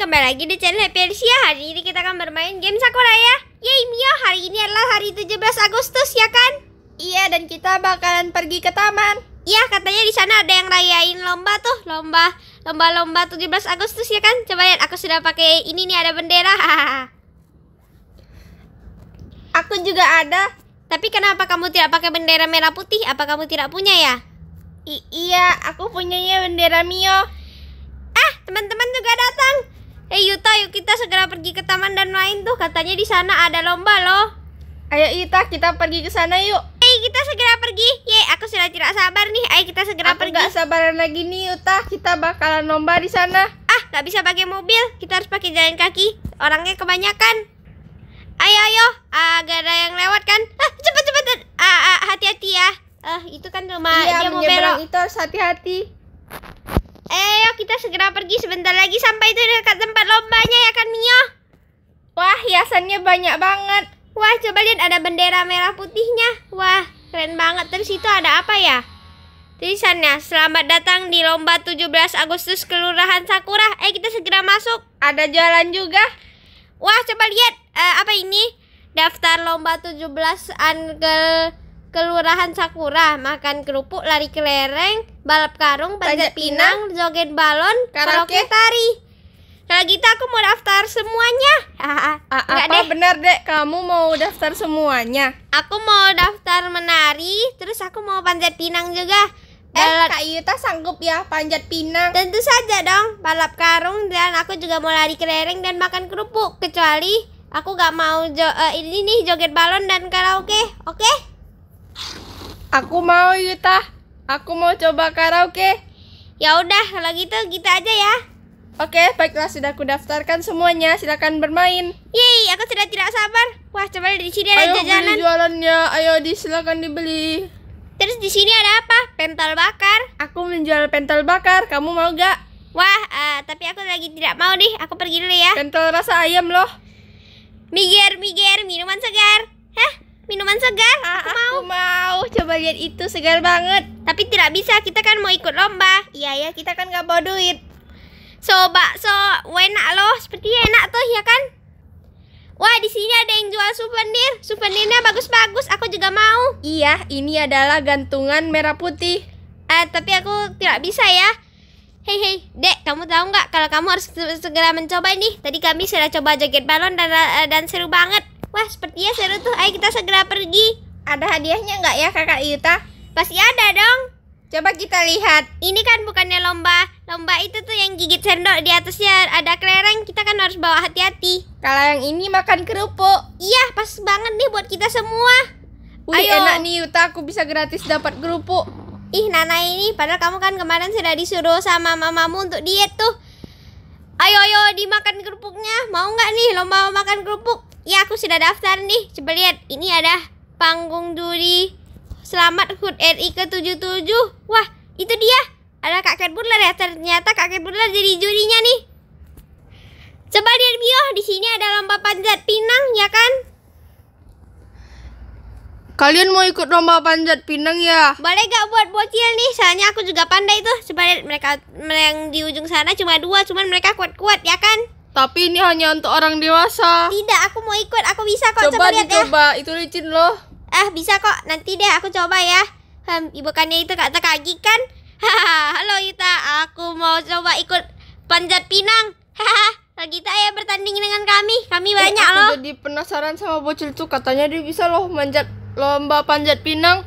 kembali lagi di channel Happy Hari ini kita akan bermain game Sakura ya Yeay Mio, hari ini adalah hari 17 Agustus ya kan? Iya, dan kita bakalan pergi ke taman Iya, katanya di sana ada yang rayain lomba tuh Lomba, lomba-lomba 17 Agustus ya kan? Coba lihat, aku sudah pakai ini nih, ada bendera Aku juga ada Tapi kenapa kamu tidak pakai bendera merah putih? Apa kamu tidak punya ya? I iya, aku punyanya bendera Mio ah, teman-teman juga datang. Eh Yuta, yuk kita segera pergi ke taman dan main tuh. Katanya di sana ada lomba loh. Ayo Yuta, kita pergi ke sana yuk. Eh kita segera pergi. Ye, aku sudah tidak sabar nih. Ayo kita segera aku pergi. Aku sabaran lagi nih Yuta. Kita bakalan lomba di sana. Ah, nggak bisa pakai mobil. Kita harus pakai jalan kaki. Orangnya kebanyakan. Ayo ayo, agak ah, ada yang lewat kan? Ah, cepet cepet. Ah, ah hati-hati ya. Eh, ah, itu kan rumah iya, dia mau belok. Itu harus hati-hati. Ayo eh, kita segera pergi sebentar lagi sampai itu dekat tempat lombanya ya kan Mio? Wah hiasannya banyak banget. Wah coba lihat ada bendera merah putihnya. Wah keren banget. Terus itu ada apa ya? Tulisannya selamat datang di lomba 17 Agustus Kelurahan Sakura. Eh kita segera masuk. Ada jalan juga. Wah coba lihat uh, apa ini? Daftar lomba 17 Angel Kelurahan Sakura, makan kerupuk, lari kelereng, balap karung, panjat pinang, pinang, joget balon, karaoke, tari. Kalau nah, gitu aku mau daftar semuanya. A ah, ah, ah, apa deh. benar, Dek? Kamu mau daftar semuanya? Aku mau daftar menari, terus aku mau panjat pinang juga. Eh, balap... Eh, Kak Yuta sanggup ya panjat pinang? Tentu saja dong, balap karung dan aku juga mau lari kelereng dan makan kerupuk. Kecuali aku gak mau jo uh, ini nih joget balon dan karaoke, oke? Okay? Aku mau Yuta. Aku mau coba karaoke. Ya udah, kalau gitu kita aja ya. Oke, baiklah sudah aku daftarkan semuanya. Silakan bermain. Yeay, aku sudah tidak sabar. Wah, coba di sini ada Ayo jajanan. Ayo beli jualannya. Ayo di silakan dibeli. Terus di sini ada apa? Pentol bakar. Aku menjual pentol bakar. Kamu mau gak? Wah, uh, tapi aku lagi tidak mau deh. Aku pergi dulu ya. Pentol rasa ayam loh. Miger, miger, minuman segar. Hah? Minuman segar? Ah, aku, aku mau. Coba lihat itu segar banget. Tapi tidak bisa. Kita kan mau ikut lomba. Iya ya. Kita kan nggak bawa duit. So bakso enak loh. seperti enak tuh ya kan? Wah, di sini ada yang jual souvenir. Souvenirnya bagus-bagus. Aku juga mau. Iya, ini adalah gantungan merah putih. Eh, tapi aku tidak bisa ya. Hei hei, dek, kamu tahu nggak kalau kamu harus segera mencoba ini? Tadi kami sudah coba jaket balon dan dan seru banget. Wah sepertinya seru tuh Ayo kita segera pergi Ada hadiahnya nggak ya kakak Yuta? Pasti ada dong Coba kita lihat. Ini kan bukannya lomba. Lomba itu tuh yang gigit sendok di atasnya ada kelereng. Kita kan harus bawa hati-hati. Kalau yang ini makan kerupuk. Iya, pas banget nih buat kita semua. Wih, Ayo. enak nih Yuta, aku bisa gratis dapat kerupuk. Ih, Nana ini padahal kamu kan kemarin sudah disuruh sama mamamu untuk diet tuh. Ayo, ayo dimakan kerupuknya. Mau nggak nih lomba makan kerupuk? Ya aku sudah daftar nih Coba lihat ini ada panggung duri Selamat HUT RI ke-77 Wah itu dia Ada Kak Cat Burler ya Ternyata Kak Cat Burler jadi jurinya nih Coba lihat bio di sini ada lomba panjat pinang ya kan Kalian mau ikut lomba panjat pinang ya? Boleh gak buat bocil nih? Soalnya aku juga pandai tuh. Coba lihat mereka yang di ujung sana cuma dua, cuman mereka kuat-kuat ya kan? Tapi ini hanya untuk orang dewasa. Tidak, aku mau ikut. Aku bisa kok. Coba, coba lihat ya. dicoba. Ya. Itu licin loh. Ah, bisa kok. Nanti deh aku coba ya. Hmm, bukannya itu kata kaki kan? Halo Yuta, aku mau coba ikut panjat pinang. Hahaha. kita ya bertanding dengan kami. Kami eh, banyak eh, aku loh. jadi penasaran sama bocil itu. Katanya dia bisa loh manjat lomba panjat pinang.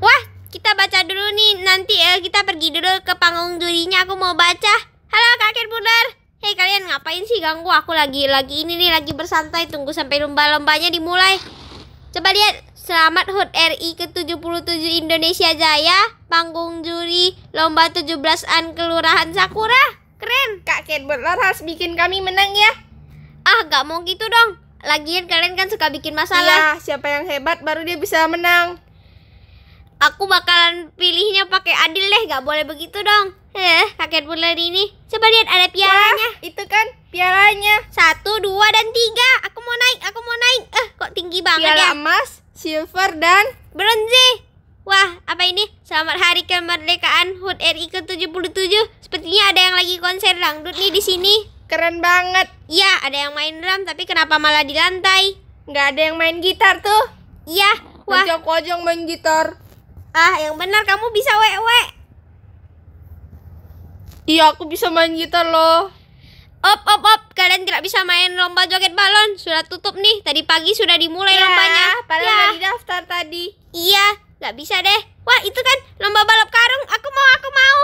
Wah, kita baca dulu nih. Nanti eh, kita pergi dulu ke panggung jurinya Aku mau baca. Halo Kakek Bundar. Hei kalian ngapain sih ganggu aku lagi lagi ini nih lagi bersantai tunggu sampai lomba-lombanya dimulai. Coba lihat Selamat HUT RI ke-77 Indonesia Jaya, panggung juri lomba 17-an Kelurahan Sakura. Keren. Kak Ken benar harus bikin kami menang ya. Ah, gak mau gitu dong. Lagian kalian kan suka bikin masalah. Iya, siapa yang hebat baru dia bisa menang. Aku bakalan pilihnya pakai adil deh, gak boleh begitu dong. Eh, kakek bulan ini. Coba lihat ada piaranya. Wah, itu kan piaranya. Satu, dua, dan tiga. Aku mau naik, aku mau naik. Eh, kok tinggi banget Piala ya? emas, silver, dan bronze. Wah, apa ini? Selamat Hari Kemerdekaan HUT RI ke-77. Sepertinya ada yang lagi konser dangdut nih di sini. Keren banget. Iya, ada yang main drum, tapi kenapa malah di lantai? Nggak ada yang main gitar tuh. Iya, wah. Kocok-kocok main gitar. Ah, yang benar kamu bisa wek-wek. Iya, aku bisa main gitar loh. Op, op, op. Kalian tidak bisa main lomba joget balon. Sudah tutup nih. Tadi pagi sudah dimulai ya, lombanya. Padahal ya. di daftar tadi. Iya, Gak bisa deh. Wah, itu kan lomba balap karung. Aku mau, aku mau.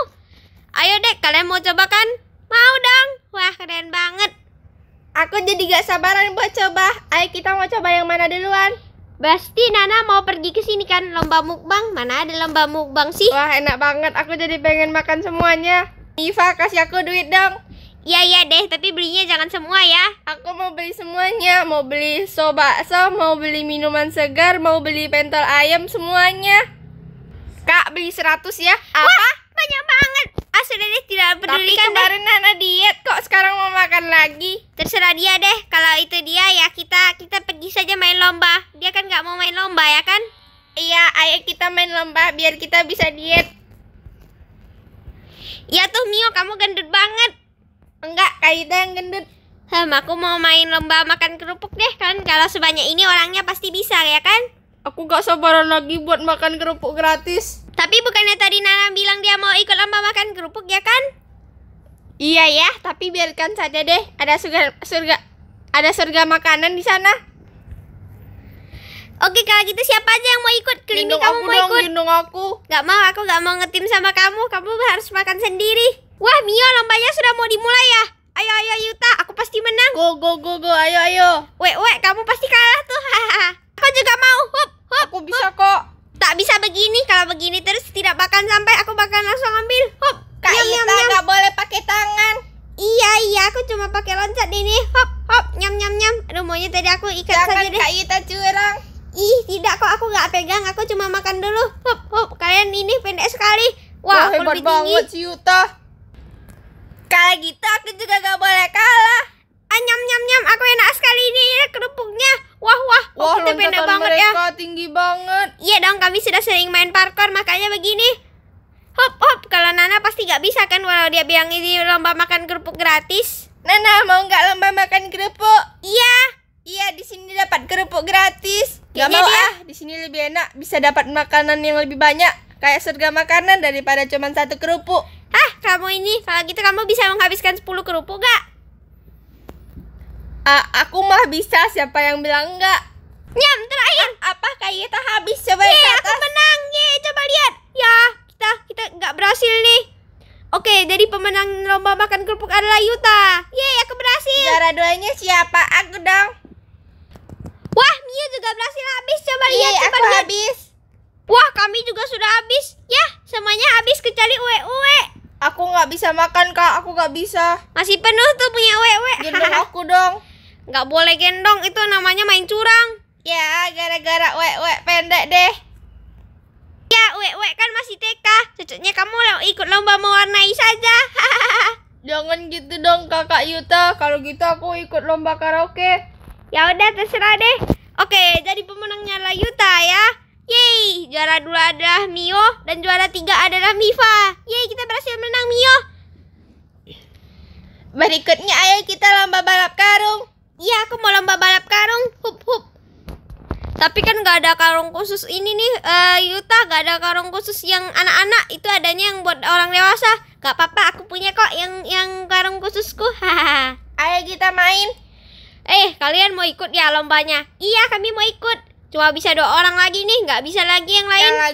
Ayo deh, kalian mau coba kan? Mau dong. Wah, keren banget. Aku jadi gak sabaran buat coba. Ayo kita mau coba yang mana duluan? Basti Nana mau pergi ke sini kan lomba mukbang. Mana ada lomba mukbang sih? Wah, enak banget. Aku jadi pengen makan semuanya. Iva kasih aku duit dong Iya iya deh, tapi belinya jangan semua ya. Aku mau beli semuanya, mau beli so bakso, mau beli minuman segar, mau beli pentol ayam semuanya. Kak beli 100 ya. Apa? Wah, banyak banget. Ah sudah deh tidak peduli Tapi kan kemarin Nana diet kok sekarang mau makan lagi. Terserah dia deh. Kalau itu dia ya kita kita pergi saja main lomba. Dia kan gak mau main lomba ya kan? Iya, ayo kita main lomba biar kita bisa diet. Iya tuh Mio, kamu gendut banget. Enggak, Kaida yang gendut. Hmm, aku mau main lomba makan kerupuk deh kan. Kalau sebanyak ini orangnya pasti bisa ya kan? Aku gak sabaran lagi buat makan kerupuk gratis. Tapi bukannya tadi Nana bilang dia mau ikut lomba makan kerupuk ya kan? Iya ya, tapi biarkan saja deh. Ada surga surga ada surga makanan di sana. Oke kalau gitu siapa aja yang mau ikut Klinik kamu mau dong, ikut Gendong aku Gak mau aku gak mau ngetim sama kamu Kamu harus makan sendiri Wah Mio lombanya sudah mau dimulai ya Ayo ayo Yuta aku pasti menang Go go go go ayo ayo Wek wek kamu pasti kalah tuh pasti nggak bisa kan walau dia bilang ini lomba makan kerupuk gratis. Nana mau nggak lomba makan kerupuk? Iya. Iya di sini dapat kerupuk gratis. Iya, gak Kayaknya mau dia... ah, di sini lebih enak bisa dapat makanan yang lebih banyak kayak surga makanan daripada cuma satu kerupuk. Ah, kamu ini kalau gitu kamu bisa menghabiskan 10 kerupuk gak? Ah, aku mah bisa, siapa yang bilang enggak? Nyam, terakhir. Ah, apa kayak kita habis coba Yeay, iya, aku menang. Ye, coba lihat. Ya, kita kita nggak berhasil nih. Oke, jadi pemenang lomba makan kerupuk adalah Yuta. Yeay, aku berhasil. Juara duanya siapa? Aku dong. Wah, Mia juga berhasil habis. Coba Yeay, lihat, coba aku habis. Wah, kami juga sudah habis. Ya, semuanya habis kecuali uwe-uwe. Aku nggak bisa makan, Kak. Aku nggak bisa. Masih penuh tuh punya uwe-uwe. Gendong aku dong. Nggak boleh gendong, itu namanya main curang. Ya, gara-gara uwe-uwe pendek deh. Wek, Wek kan masih TK. Cocoknya kamu ikut lomba mewarnai saja. Jangan gitu dong kakak Yuta. Kalau gitu aku ikut lomba karaoke. Ya udah terserah deh. Oke, jadi pemenangnya lah Yuta ya. Yeay, juara dua adalah Mio dan juara tiga adalah Miva. Yeay, kita berhasil menang Mio. Berikutnya ayo kita lomba balap karung. Iya, aku mau lomba balap karung. Hup hup tapi kan nggak ada karung khusus ini nih uh, Yuta nggak ada karung khusus yang anak-anak itu adanya yang buat orang dewasa nggak apa-apa aku punya kok yang yang karung khususku hahaha ayo kita main eh kalian mau ikut ya lombanya iya kami mau ikut cuma bisa dua orang lagi nih nggak bisa lagi yang lain ya,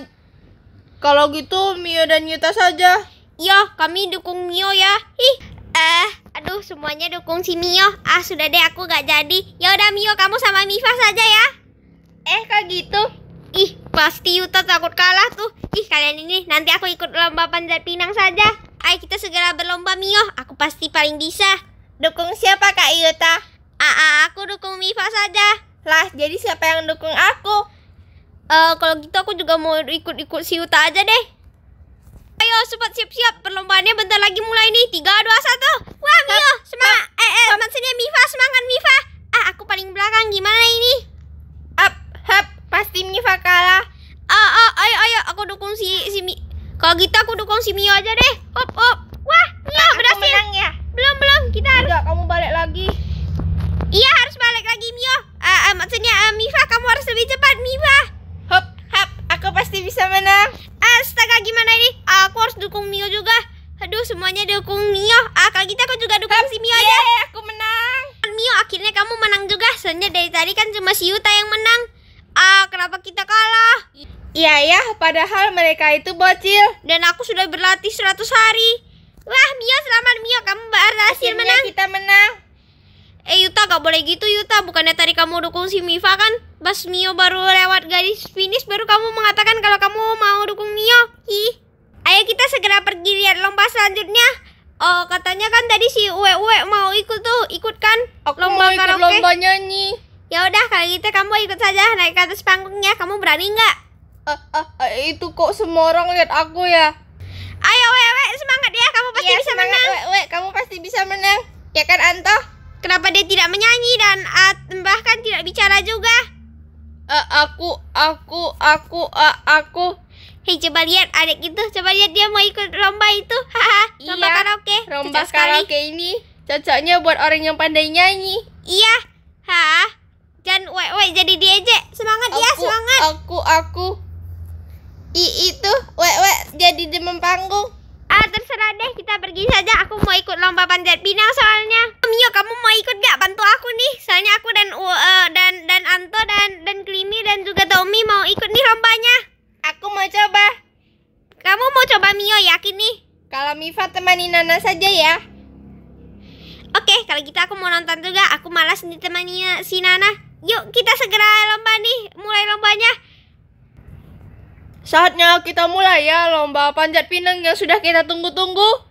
kalau gitu Mio dan Yuta saja iya kami dukung Mio ya ih eh uh, aduh semuanya dukung si Mio ah sudah deh aku gak jadi ya udah Mio kamu sama Mifa saja ya Eh kok gitu? Ih, pasti Yuta takut kalah tuh. Ih, kalian ini nanti aku ikut lomba panjat pinang saja. Ayo kita segera berlomba Mio, aku pasti paling bisa. Dukung siapa Kak Yuta? Aa, aku dukung Mifa saja. Lah, jadi siapa yang dukung aku? Uh, kalau gitu aku juga mau ikut-ikut si Yuta aja deh. Ayo cepat siap-siap perlombaannya bentar lagi mulai nih. 3 2 1. Wah, Mio, semangat. Eh, eh, teman sini Mifa, semangat Mifa. Ah, aku paling belakang gimana ini? Pasti ini kalah. Ah, ah, ayo ayo aku dukung si si Mi. Kalau gitu aku dukung si Mio aja deh. Hop hop. mereka itu bocil. Dan aku sudah berlatih 100 hari. Wah, Mio selamat Mio, kamu berhasil Akhirnya menang. kita menang. Eh Yuta gak boleh gitu Yuta, bukannya tadi kamu dukung si Miva kan? Pas Mio baru lewat garis finish baru kamu mengatakan kalau kamu mau dukung Mio. Hi. Ayo kita segera pergi lihat lomba selanjutnya. Oh, katanya kan tadi si Uwe Uwe mau ikut tuh, ikut kan? Aku lomba mau ikut karaoke. lomba nyanyi. Ya udah, kalau gitu kamu ikut saja naik ke atas panggungnya. Kamu berani nggak? uh, uh, itu kok semua orang lihat aku ya ayo wewe semangat ya kamu pasti ya, bisa semangat, menang we, we, kamu pasti bisa menang ya kan Anto kenapa dia tidak menyanyi dan uh, bahkan tidak bicara juga uh, aku aku aku uh, aku Hei coba lihat adik itu, coba lihat dia mau ikut lomba itu, haha, lomba iya, karaoke. Lomba Cocok karaoke ini cocoknya buat orang yang pandai nyanyi. Iya, ha, Dan wait wait jadi diejek semangat ya, aku, ya semangat. Aku aku I itu wewe jadi demam panggung. Ah terserah deh kita pergi saja. Aku mau ikut lomba panjat pinang soalnya. Mio kamu mau ikut gak bantu aku nih? Soalnya aku dan uh, eh, dan dan Anto dan dan Klimi dan juga Tommy mau ikut nih lombanya. Aku mau coba. Kamu mau coba Mio yakin nih? Kalau Miva temani Nana saja ya. Oke, okay, kalau gitu aku mau nonton juga. Aku malas ditemani si Nana. Yuk, kita segera lomba nih. Mulai lombanya. Saatnya kita mulai ya lomba panjat pinang yang sudah kita tunggu-tunggu.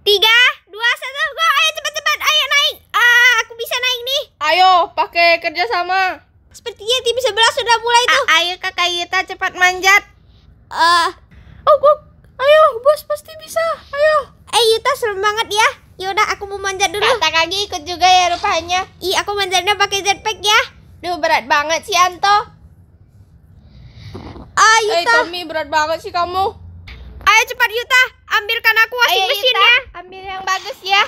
Tiga, dua, satu, go! Ayo cepat-cepat, ayo naik. Ah, aku bisa naik nih. Ayo, pakai kerjasama. Sepertinya tim sebelah sudah mulai tuh. A ah, ayo kakak Yuta cepat manjat. Uh, oh, gua, ayo bos pasti bisa. Ayo. Eh Yuta serem banget ya. Yaudah aku mau manjat dulu. Kata kaki ikut juga ya rupanya. I, aku manjatnya pakai jetpack ya. Duh berat banget sih Anto. Ah, Yuta. Eh, Tommy, berat banget sih kamu. Ayo cepat Yuta, ambilkan aku washing machine ya. Ambil yang bagus ya.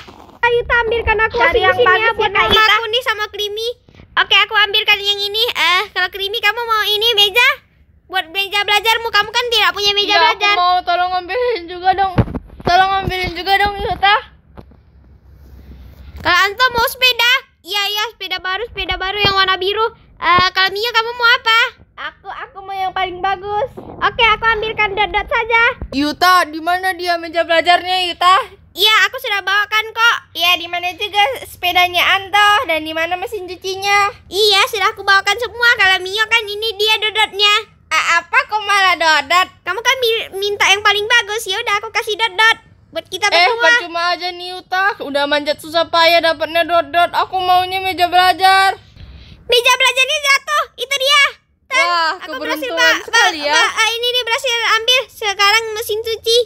Ayo Yuta, ambilkan aku Cari washing mesin ya buat ya, Yuta. aku nih sama Krimi. Oke, aku ambilkan yang ini. Eh, uh, kalau Krimi kamu mau ini meja? Buat meja belajarmu, kamu kan tidak punya meja ya, belajar. Aku mau tolong ambilin juga dong. Tolong ambilin juga dong Yuta. Kalau Anto mau sepeda? Iya, iya, sepeda baru, sepeda baru yang warna biru. Uh, kalau Mia kamu mau apa? Aku aku mau yang paling bagus. Oke, aku ambilkan dot-dot saja. Yuta, di mana dia meja belajarnya, Yuta? Iya, aku sudah bawakan kok. Iya, di mana juga sepedanya Anto dan di mana mesin cucinya? Iya, sudah aku bawakan semua. Kalau Mio kan ini dia dodotnya. A apa kok malah dodot? Kamu kan minta yang paling bagus. Ya udah, aku kasih dodot buat kita eh, berdua. Eh, percuma aja nih Yuta. udah manjat susah payah dapatnya dot dot. Aku maunya meja belajar. Meja belajarnya jatuh, itu dia kan? Wah, aku berhasil pak, sekali ya. Pak, ini nih berhasil ambil. Sekarang mesin cuci.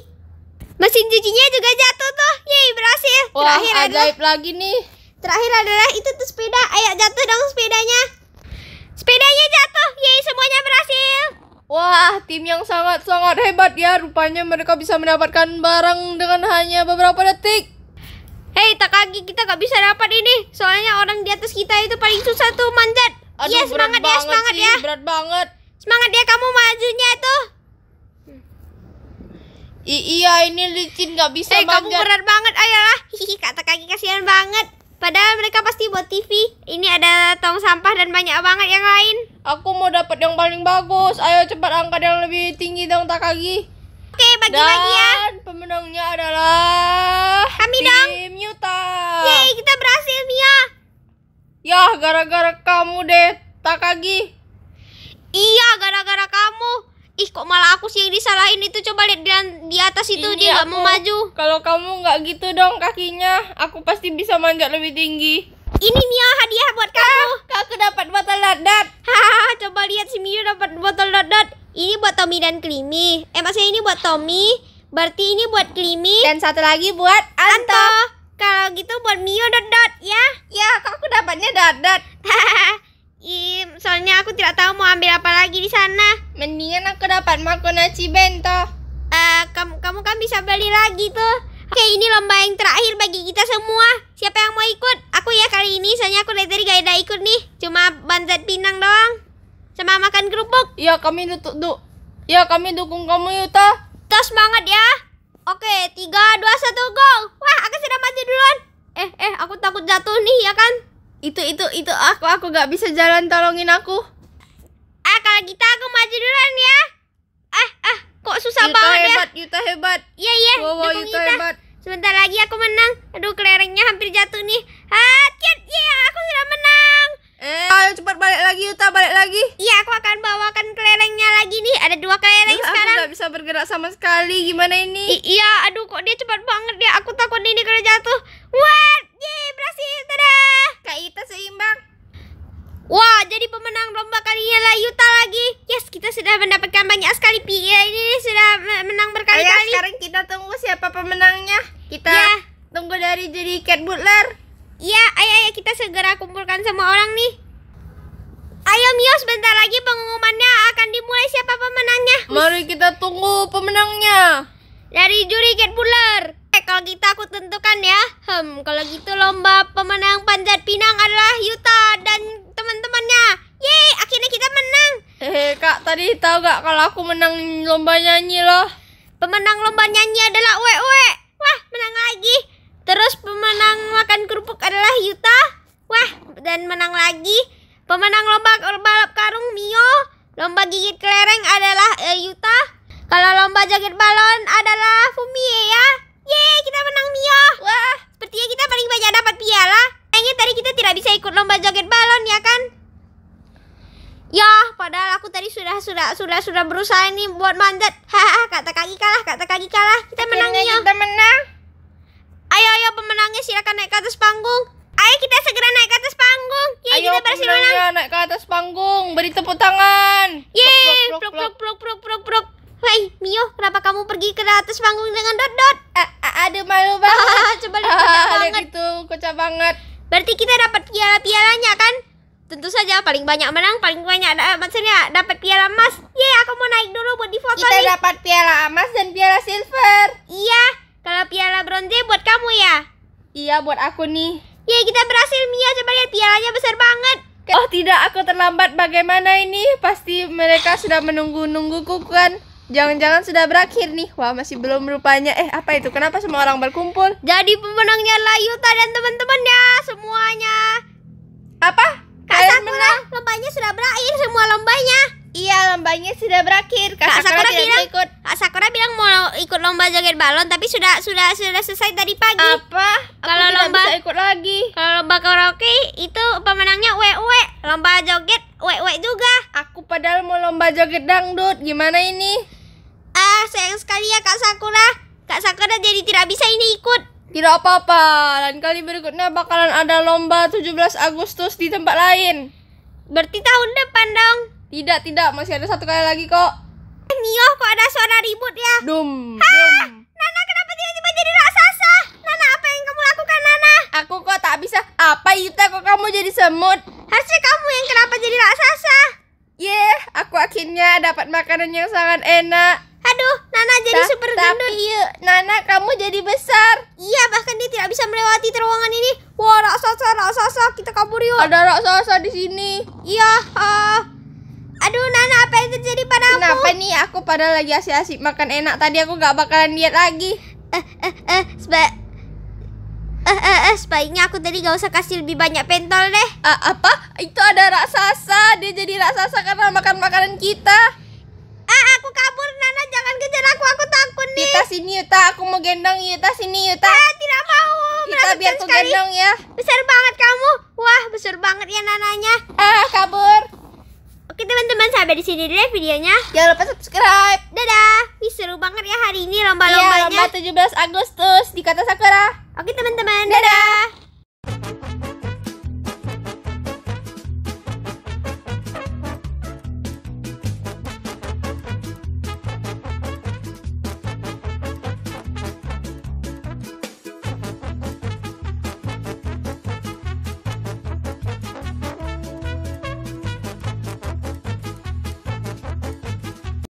Mesin cucinya juga jatuh tuh. Yeay, berhasil. Wah, Terakhir ajaib lagi nih. Terakhir adalah itu tuh sepeda. Ayo jatuh dong sepedanya. Sepedanya jatuh. Yeay, semuanya berhasil. Wah, tim yang sangat-sangat hebat ya. Rupanya mereka bisa mendapatkan barang dengan hanya beberapa detik. Hei, lagi kita gak bisa dapat ini. Soalnya orang di atas kita itu paling susah tuh manjat. Aduh, iya semangat ya semangat sih, ya berat banget semangat ya kamu majunya tuh I iya ini licin nggak bisa eh, manjat. kamu berat banget ayolah hihi kata kaki kasihan banget padahal mereka pasti buat TV ini ada tong sampah dan banyak banget yang lain aku mau dapat yang paling bagus ayo cepat angkat yang lebih tinggi dong tak kaki oke bagi-bagi ya pemenangnya adalah kami tim dong Yuta. kita berhasil Mia Ya, gara-gara kamu deh, Takagi. Iya, gara-gara kamu. Ih, kok malah aku sih yang disalahin itu. Coba lihat di, di atas itu, Ini dia nggak mau maju. Kalau kamu nggak gitu dong kakinya, aku pasti bisa manjat lebih tinggi. Ini Mia hadiah buat ah, kamu. Ah, aku dapat botol dadat. Hahaha, coba lihat si Mia dapat botol dadat. Ini buat Tommy dan Klimi. Eh, maksudnya ini buat Tommy. Berarti ini buat Klimi. Dan satu lagi buat Anto. Anto. Kalau gitu buat Mio dot dot ya. Ya, aku dapatnya dot dot. Im, soalnya aku tidak tahu mau ambil apa lagi di sana. Mendingan aku dapat nasi bento. Uh, eh, kamu kamu kan bisa beli lagi tuh. Oke, ini lomba yang terakhir bagi kita semua. Siapa yang mau ikut? Aku ya kali ini, soalnya aku dari tadi gak ada ikut nih. Cuma bantet pinang doang. Sama makan kerupuk. Ya, kami duduk. Du ya, kami dukung kamu, Yuta. Tos banget ya. Oke, tiga, dua, satu, go. Wah, aku sudah maju duluan. Eh, eh, aku takut jatuh nih, ya kan? Itu, itu, itu aku, aku gak bisa jalan, tolongin aku. Eh, kalau gitu aku maju duluan ya. Eh, eh, kok susah Yuta banget ya? hebat, ya. Yuta hebat, Iya, iya, wow, wow, Yuta, Yuta hebat. Sebentar lagi aku menang. Aduh, kelerengnya hampir jatuh nih. Hah, iya, aku sudah menang. Eh, ayo cepat balik lagi, Yuta, balik lagi. Iya, bisa bergerak sama sekali. Gimana ini? I iya, aduh kok dia cepat banget ya. Aku takut ini kena jatuh. What? Ye, berhasil. Dadah. Kak Ita seimbang. Wah, jadi pemenang lomba kali ini lah Yuta lagi. Yes, kita sudah mendapatkan banyak sekali PI. Iya, ini sudah menang berkali-kali. sekarang kita tunggu siapa pemenangnya. Kita ya. tunggu dari jadi Cat Butler. Iya, ayo, ayo kita segera kumpulkan semua orang nih. Mio, sebentar lagi pengumumannya akan dimulai siapa pemenangnya. Mari kita tunggu pemenangnya. Dari juri Get Buller. Eh, kalau gitu aku tentukan ya. Hmm, kalau gitu lomba pemenang panjat pinang adalah Yuta dan teman-temannya. Yeay, akhirnya kita menang. Hehe, Kak, tadi tahu gak kalau aku menang lomba nyanyi loh? Pemenang lomba nyanyi adalah Uwe Wah, menang lagi. Terus pemenang makan kerupuk adalah Yuta. Wah, dan menang lagi. Pemenang lomba balap karung Mio, lomba gigit kelereng adalah eh, Yuta. Kalau lomba joget balon adalah Fumie ya. Yeay, kita menang Mio. Wah, sepertinya kita paling banyak dapat piala. Kayaknya tadi kita tidak bisa ikut lomba joget balon ya kan? Ya, padahal aku tadi sudah sudah sudah sudah berusaha nih buat manjat. Hahaha kata kaki kalah, kata kaki kalah. Kita menang Mio. Kita menang. Ayo ayo pemenangnya silakan naik ke atas panggung. Ayo kita segera naik ke atas panggung. Ya, Ayo kita Barcelona. Ayo ya, naik ke atas panggung. Beri tepuk tangan. Ye! pluk pluk pluk pluk pluk pluk. Hai, Mio, kenapa kamu pergi ke atas panggung dengan dot-dot? Aduh, malu banget. Coba lihat kocak banget. itu, kocak banget. Berarti kita dapat piala-pialanya kan? Tentu saja paling banyak menang, paling banyak da maksudnya dapat piala emas. Ye, aku mau naik dulu buat di foto Kita nih. dapat piala emas dan piala silver. Iya, kalau piala bronze buat kamu ya. Iya, buat aku nih. Ya kita berhasil Mia, coba lihat pialanya besar banget Oh tidak, aku terlambat bagaimana ini? Pasti mereka sudah menunggu-nungguku kan? Jangan-jangan sudah berakhir nih Wah masih belum rupanya Eh apa itu? Kenapa semua orang berkumpul? Jadi pemenangnya Layuta dan teman-temannya Semuanya Apa? Kak Sakura, menang? lombanya sudah berakhir semua lombanya Iya, lombanya sudah berakhir. Kak, Kak Sakura, Sakura bilang ikut. Kak Sakura bilang mau ikut lomba joget balon tapi sudah sudah sudah selesai tadi pagi. Apa? Kalau lomba bisa ikut lagi. Kalau lomba karaoke itu pemenangnya wewe, lomba joget wewe juga. Aku padahal mau lomba joget dangdut. Gimana ini? Ah, sayang sekali ya Kak Sakura. Kak Sakura jadi tidak bisa ini ikut. Tidak apa-apa, lain kali berikutnya bakalan ada lomba 17 Agustus di tempat lain. Berarti tahun depan dong. Tidak, tidak, masih ada satu kali lagi kok. Eh, Mio, kok ada suara ribut ya? Dum, dum. Nana, kenapa tiba-tiba jadi raksasa? Nana, apa yang kamu lakukan, Nana? Aku kok tak bisa. Apa itu kok kamu jadi semut? Harusnya kamu yang kenapa jadi raksasa? Yeah, aku akhirnya dapat makanan yang sangat enak. Aduh, Nana jadi Ta super tapi gendut. Tapi iya, Nana kamu jadi besar. Iya, bahkan dia tidak bisa melewati terowongan ini. Wah, raksasa, raksasa, kita kabur yuk. Ada raksasa di sini. Iya, uh, Aduh Nana apa yang terjadi aku? Kenapa nih aku pada lagi asyik-asyik makan enak tadi aku gak bakalan diet lagi. Eh eh eh seba eh, eh, eh sebaiknya aku tadi gak usah kasih lebih banyak pentol deh. Uh, apa? Itu ada raksasa. Dia jadi raksasa karena makan makanan kita. Ah aku kabur Nana jangan kejar aku aku takut nih. Yuta sini Yuta aku mau gendong Yuta sini Yuta. Uh, eh, tidak mau. Yuta biar aku sekali. gendong ya. Besar banget kamu. Wah besar banget ya nananya. Ah kabur sampai di sini dulu ya videonya. Jangan lupa subscribe. Dadah. Wih, seru banget ya hari ini lomba-lombanya. Iya, lomba 17 Agustus di Kota Sakura. Oke, teman-teman. Dadah. Dadah.